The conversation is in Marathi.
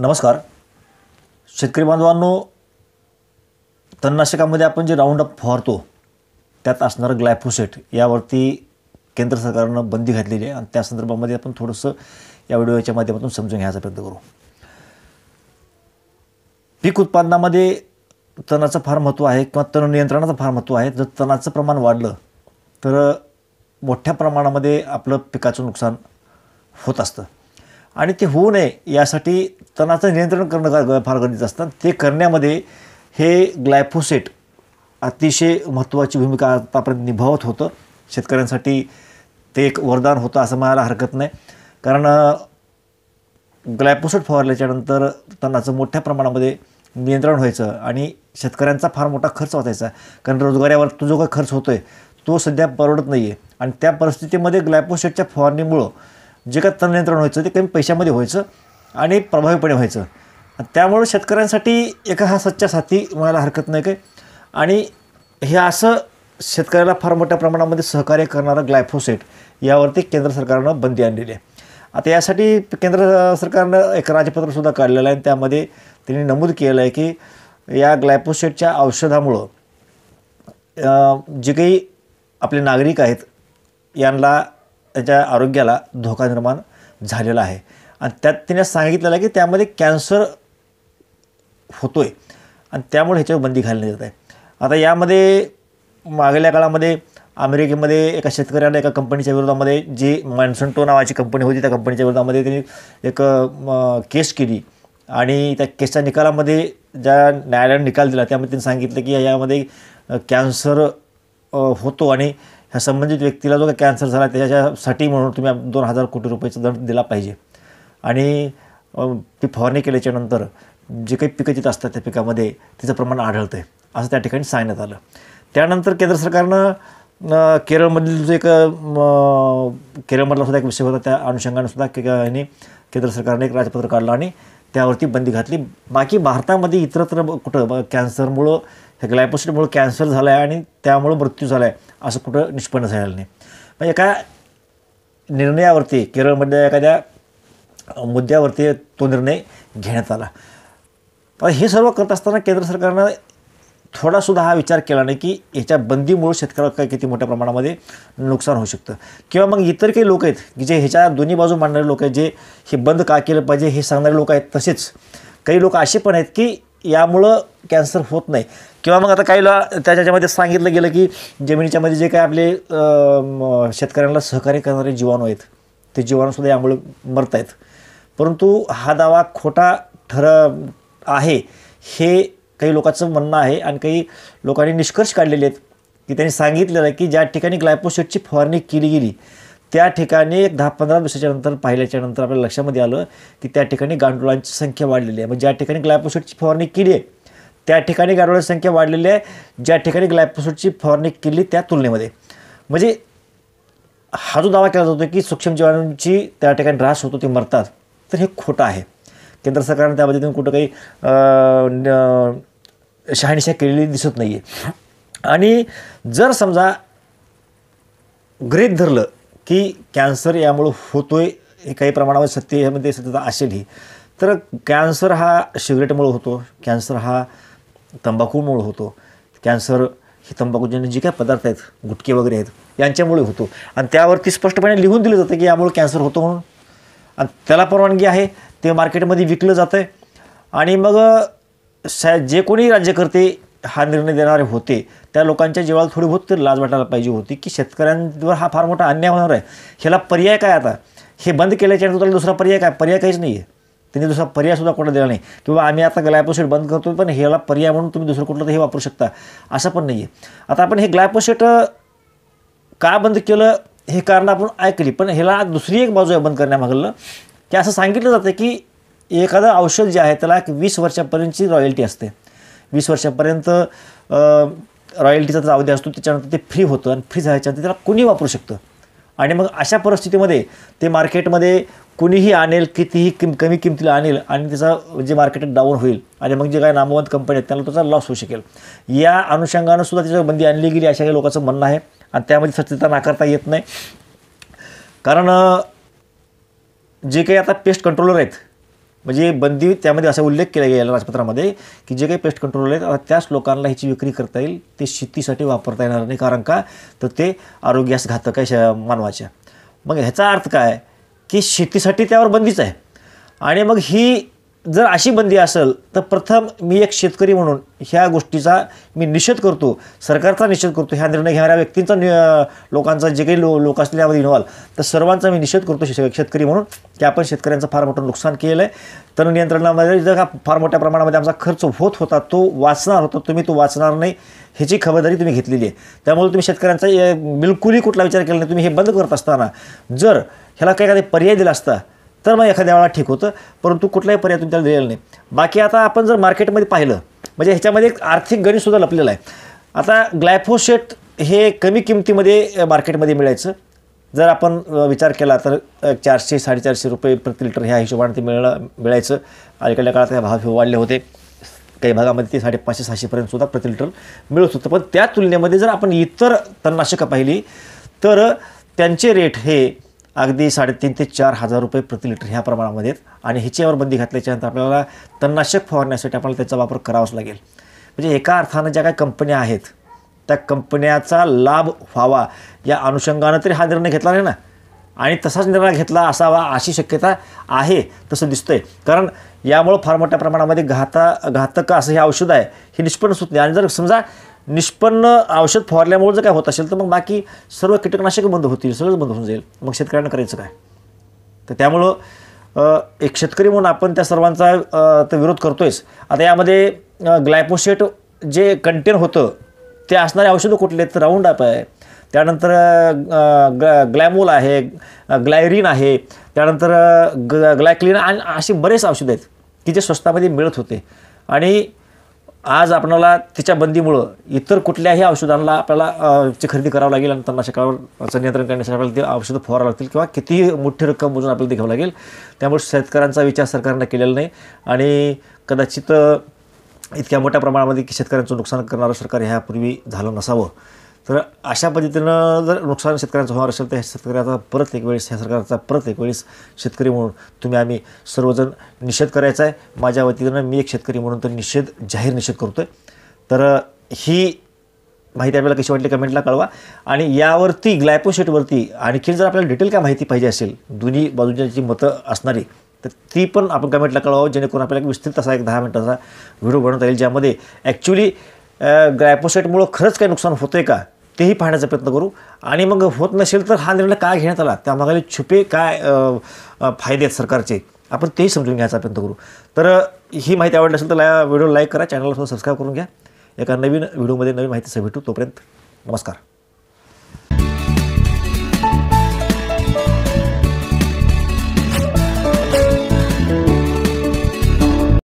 नमस्कार शेतकरी बांधवांनो तणनाशकामध्ये आपण जे राऊंड अप फवारतो त्यात असणारं ग्लायफोसेट यावरती केंद्र सरकारनं बंदी घातलेली आहे आणि त्या संदर्भामध्ये आपण थोडंसं या व्हिडिओच्या माध्यमातून समजून घ्यायचा प्रयत्न करू पीक उत्पादनामध्ये तणाचं फार महत्त्व आहे किंवा तण नियंत्रणाचं फार महत्त्व आहे जर तणाचं प्रमाण वाढलं तर मोठ्या प्रमाणामध्ये आपलं पिकाचं नुकसान होत असतं आणि ते होऊ नये यासाठी तणाचं नियंत्रण करणं फार गरजेचं असतं ते करण्यामध्ये हे ग्लायफोसेट अतिशय महत्त्वाची भूमिका आतापर्यंत निभावत होतं शेतकऱ्यांसाठी ते एक वरदान होतं असं म्हणायला हरकत नाही कारण ग्लायफोसेट फवारल्याच्यानंतर तणाचं मोठ्या प्रमाणामध्ये नियंत्रण व्हायचं आणि शेतकऱ्यांचा फार मोठा खर्च वाचायचा कारण रोजगारावर तो जो काही खर्च होतो आहे तो सध्या परवडत नाही आहे आणि त्या परिस्थितीमध्ये ग्लायफोसेटच्या फवारणीमुळं जे काय तंत्रनियंत्रण व्हायचं ते कमी पैशामध्ये व्हायचं आणि प्रभावीपणे व्हायचं त्यामुळं शेतकऱ्यांसाठी एका हा सच्चा साथी म्हणायला हरकत नाही काय आणि हे असं शेतकऱ्याला फार मोठ्या प्रमाणामध्ये सहकार्य करणारं ग्लायफोसेट यावरती केंद्र सरकारनं बंदी आणलेली आहे आता यासाठी केंद्र सरकारनं एक राजपत्रसुद्धा काढलेलं आहे आणि त्यामध्ये त्यांनी नमूद केलं आहे की या ग्लायफोसेटच्या औषधामुळं जे काही आपले नागरिक आहेत यांना त्याच्या आरोग्याला धोका निर्माण झालेला आहे आणि त्यात तिने सांगितलेलं आहे की त्यामध्ये कॅन्सर होतो आहे आणि त्यामुळे ह्याच्यावर बंदी घालण्यात येत आहे आता यामध्ये मागल्या काळामध्ये अमेरिकेमध्ये एका शेतकऱ्याला एका कंपनीच्या विरोधामध्ये जी मॅन्सन्टो नावाची कंपनी होती त्या कंपनीच्या विरोधामध्ये त्यांनी एक केस केली आणि त्या केसच्या निकालामध्ये ज्या न्यायालयाने निकाल दिला त्यामध्ये त्यांनी सांगितलं की यामध्ये कॅन्सर होतो आणि ह्या संबंधित व्यक्तीला जो काही कॅन्सर झाला त्याच्यासाठी म्हणून तुम्ही दोन हजार कोटी रुपयाचा दंड दिला पाहिजे आणि ती फवारणी केल्याच्या नंतर जे काही पिकं तिथं असतात त्या पिकामध्ये तिचं प्रमाण आढळतं आहे असं त्या ठिकाणी सांगण्यात आलं त्यानंतर केंद्र सरकारनं केरळमधील जो एक केरळमधला सुद्धा एक विषय होता त्या अनुषंगाने सुद्धा के केंद्र सरकारने एक राजपत्र काढलं आणि त्यावरती बंदी घातली बाकी भारतामध्ये इतरत्र कुठं कॅन्सरमुळं हे ग्लायपोसिटमुळे कॅन्सर झाला आहे आणि त्यामुळं मृत्यू झाला आहे असं कुठं निष्पन्न झालेलं नाही मग म्हणजे एका निर्णयावरती केरळमधल्या एखाद्या मुद्द्यावरती तो निर्णय घेण्यात आला पण हे सर्व करत असताना केंद्र सरकारनं थोडासुद्धा हा विचार केला नाही की याच्या बंदीमुळे शेतकऱ्याला काय किती मोठ्या प्रमाणामध्ये नुकसान होऊ शकतं किंवा मग इतर काही लोक आहेत की जे ह्याच्या दोन्ही बाजू मांडणारे लोक आहेत जे हे बंद का केलं पाहिजे हे सांगणारे लोक आहेत तसेच काही लोक असे पण आहेत की यामुळं कॅन्सर होत नाही किंवा मग आता काहीला त्याच्यामध्ये सांगितलं गेलं की जमिनीच्यामध्ये जे काही आपले शेतकऱ्यांना सहकार्य करणारे जीवाणू आहेत ते जीवाणूसुद्धा यामुळे मरत आहेत परंतु हा दावा खोटा ठर आहे हे काही लोकांचं म्हणणं आहे आणि काही लोकांनी निष्कर्ष काढलेले आहेत की त्यांनी सांगितलेलं आहे की ज्या ठिकाणी ग्लायपोसेटची फवारणी केली गेली त्या ठिकाणी एक दहा पंधरा दिवसाच्या नंतर पाहिल्याच्या नंतर आपल्या लक्षामध्ये आलं की त्या ठिकाणी गांडुळांची संख्या वाढलेली आहे म्हणजे ज्या ठिकाणी ग्लायपोसोटची फवारणी केली आहे त्या ठिकाणी गांडुळांची संख्या वाढलेली आहे ज्या ठिकाणी ग्लायपोसोटची फवारणी केली त्या तुलनेमध्ये म्हणजे हा जो दावा केला जातो की सूक्ष्म जीवाणूंची त्या ठिकाणी ऱ्हास होतो ते मरतात तर हे खोटं आहे केंद्र सरकारनं त्यामध्ये तुम्ही कुठं काही शहानिशा केलेली दिसत नाही आहे आणि जर समजा गृहित धरलं की कॅन्सर यामुळं होतो आहे हे काही प्रमाणामध्ये सत्य ह्यामध्ये सत्यता असेलही तर कॅन्सर हा सिगरेटमुळे होतो कॅन्सर हा तंबाखूमुळं होतो कॅन्सर हे तंबाखूजन्य जे काही पदार्थ आहेत गुटके वगैरे आहेत यांच्यामुळे होतो आणि त्यावरती स्पष्टपणे लिहून दिलं जातं की यामुळे कॅन्सर होतो म्हणून आणि त्याला परवानगी आहे ते मार्केटमध्ये विकलं जातं आहे आणि मग जे कोणी राज्यकर्ते हा निर्णय देणारे होते त्या लोकांच्या जीवाला थोडी बहुत तरी लाज वाटायला पाहिजे होती की शेतकऱ्यांवर हा फार मोठा अन्याय होणार आहे ह्याला पर्याय काय आता हे बंद केल्याच्या त्याला दुसरा पर्याय काय पर्याय काहीच नाही आहे त्यांनी दुसरा पर्यायसुद्धा कोणा दिला नाही किंवा आम्ही आता ग्लायपोसेट बंद करतो पण ह्याला पर्याय म्हणून तुम्ही दुसरं कुठलं तर हे वापरू शकता असं पण नाही आहे आता आपण हे ग्लायपोसेट का बंद केलं हे कारण आपण ऐकली पण ह्याला दुसरी एक बाजू आहे बंद करण्यामागलं की असं सांगितलं जातं की एखादं औषध जे आहे त्याला एक वीस वर्षापर्यंतची रॉयल्टी असते वीस वर्षापर्यंत रॉयल्टीचा जो अवधी असतो त्याच्यानंतर ते फ्री होतं आणि फ्री झाल्याच्यानंतर त्याला कुणी वापरू शकतं आणि मग अशा परिस्थितीमध्ये ते मार्केटमध्ये कुणीही आणेल कितीही किम कमी किमतीला आणेल आणि त्याचा जे मार्केट डाऊन होईल आणि मग जे काय नामवंत कंपनी आहेत त्यांना त्याचा लॉस होऊ शकेल या अनुषंगानं सुद्धा त्याच्यावर बंदी आणली गेली अशा काही लोकांचं म्हणणं आहे आणि त्यामध्ये सत्यता नाकारता येत नाही कारण जे काही आता पेस्ट कंट्रोलर आहेत म्हणजे बंदी त्यामध्ये असा उल्लेख केला गेला राजपत्रामध्ये की जे काही पेस्ट कंट्रोल आहेत त्याच लोकांना ह्याची विक्री करता येईल ते शेतीसाठी वापरता येणार नाही कारण का तर ते आरोग्यास घातक आहे मानवाच्या मग ह्याचा अर्थ काय की शेतीसाठी त्यावर बंदीच आहे आणि मग ही जर अशी बंदी असेल तर प्रथम मी एक शेतकरी म्हणून ह्या गोष्टीचा मी निषेध करतो सरकारचा निषेध करतो ह्या निर्णय घेणाऱ्या व्यक्तींचा नि लोकांचा जे काही लो लोक असतील यामध्ये इन्व्हॉल्व तर सर्वांचा मी निषेध करतो शेतकरी म्हणून की आपण शेतकऱ्यांचं फार मोठं नुकसान केलं आहे नियंत्रणामध्ये जर का फार मोठ्या प्रमाणामध्ये आमचा खर्च होत होता तो वाचणार होता तुम्ही तो वाचणार नाही ह्याची खबरदारी तुम्ही घेतलेली आहे त्यामुळे तुम्ही शेतकऱ्यांचा बिलकुलही कुठला विचार केला नाही तुम्ही हे बंद करत असताना जर ह्याला काही काही पर्याय दिला असता तर मग एखाद्या वेळा ठीक होतं परंतु कुठलाही पर्याय तुम्ही त्याला दिलेला नाही बाकी आता आपण जर मार्केटमध्ये पाहिलं म्हणजे ह्याच्यामध्ये एक आर्थिक गणितसुद्धा लपलेला आहे आता ग्लायफोशेट हे कमी किमतीमध्ये मार्केटमध्ये मिळायचं जर आपण विचार केला तर चारशे साडेचारशे रुपये प्रति लिटर ह्या हिशोबाने ते मिळणं मिळायचं अलीकडल्या काळात हे भाव वाढले होते काही भागामध्ये ते साडेपाचशे सुद्धा प्रति लिटर मिळत होतं पण त्या तुलनेमध्ये जर आपण इतर तणनाशकं पाहिली तर त्यांचे रेट हे अगदी साडेतीन ते चार हजार रुपये प्रति लिटर ह्या प्रमाणामध्ये आणि ह्याच्यावर बंदी घातल्याच्यानंतर आपल्याला तणनाशक फवारण्यासाठी आपल्याला त्याचा वापर करावाच लागेल म्हणजे एका अर्थानं ज्या काही कंपन्या आहेत त्या कंपन्याचा लाभ व्हावा या अनुषंगानं तरी हा निर्णय घेतला नाही ना आणि तसाच निर्णय घेतला असावा अशी शक्यता आहे तसं दिसतंय कारण यामुळं फार मोठ्या प्रमाणामध्ये घाता घातक असं हे औषध आहे हे निष्पन्न सुद्धा आणि जर समजा निष्पन्न औषध फवारल्यामुळे जर काय होत असेल तर मग बाकी सर्व कीटकनाशक बंद होतील सगळंच बंद होऊन जाईल मग शेतकऱ्यांना करायचं काय तर त्यामुळं एक शेतकरी म्हणून आपण त्या सर्वांचा तर विरोध करतोयच आता यामध्ये ग्लायपोशेट जे कंटेन होतं ते असणारे औषधं कुठले तर राऊंड अप आहे त्यानंतर ग्ल ग्लॅमोल आहे ग्लायरीन आहे त्यानंतर ग ग्लायक्लिन आणि असे बरेच औषधं आहेत की जे स्वस्तामध्ये मिळत होते आणि आज आपणाला तिच्या बंदीमुळं इतर कुठल्याही औषधांना आपल्याला ची खरेदी करावं लागेल आणि तणनाशकावरचं नियंत्रण करण्यासाठी आपल्याला ते औषधं फवारावं लागतील किंवा कितीही मोठी रक्कम मोजून आपल्याला घ्यावं लागेल त्यामुळे शेतकऱ्यांचा विचार सरकारनं केलेला नाही आणि कदाचित इतक्या मोठ्या प्रमाणामध्ये की शेतकऱ्यांचं नुकसान करणारं सरकार ह्यापूर्वी झालं नसावं तर अशा पद्धतीनं जर नुकसान शेतकऱ्यांचं होणार असेल तर ह्या शेतकऱ्याचा परत एक वेळेस ह्या सरकारचा परत एक वेळेस शेतकरी म्हणून तुम्ही आम्ही सर्वजण निषेध करायचा आहे माझ्या वतीनं मी एक शेतकरी म्हणून तर निषेध जाहीर निषेध करतो आहे तर ही माहिती आपल्याला कशी वाटली कमेंटला कळवा आणि यावरती ग्लायपोशेटवरती आणखी जर आपल्याला डिटेल काय माहिती पाहिजे असेल दोन्ही बाजूच्या जी मतं असणारी तर ती पण आपण कमेंटला कळवावं जेणेकरून आपल्याला विस्तृत असा एक दहा मिनटाचा व्हिडिओ बनवता येईल ज्यामध्ये ॲक्च्युली ग्लायपोसेटमुळं खरंच काही नुकसान होतं आहे का तेही पाहण्याचा प्रयत्न करू आणि मग होत नसेल तर हा निर्णय काय घेण्यात आला त्यामागाले छुपे काय फायदे आहेत सरकारचे आपण तेही समजून घ्यायचा प्रयत्न करू तर ही माहिती आवडली असेल तर ला व्हिडिओ लाईक करा चॅनलला सुद्धा सबस्क्राईब करून घ्या एका नवीन व्हिडिओमध्ये नवीन माहिती भेटू तोपर्यंत नमस्कार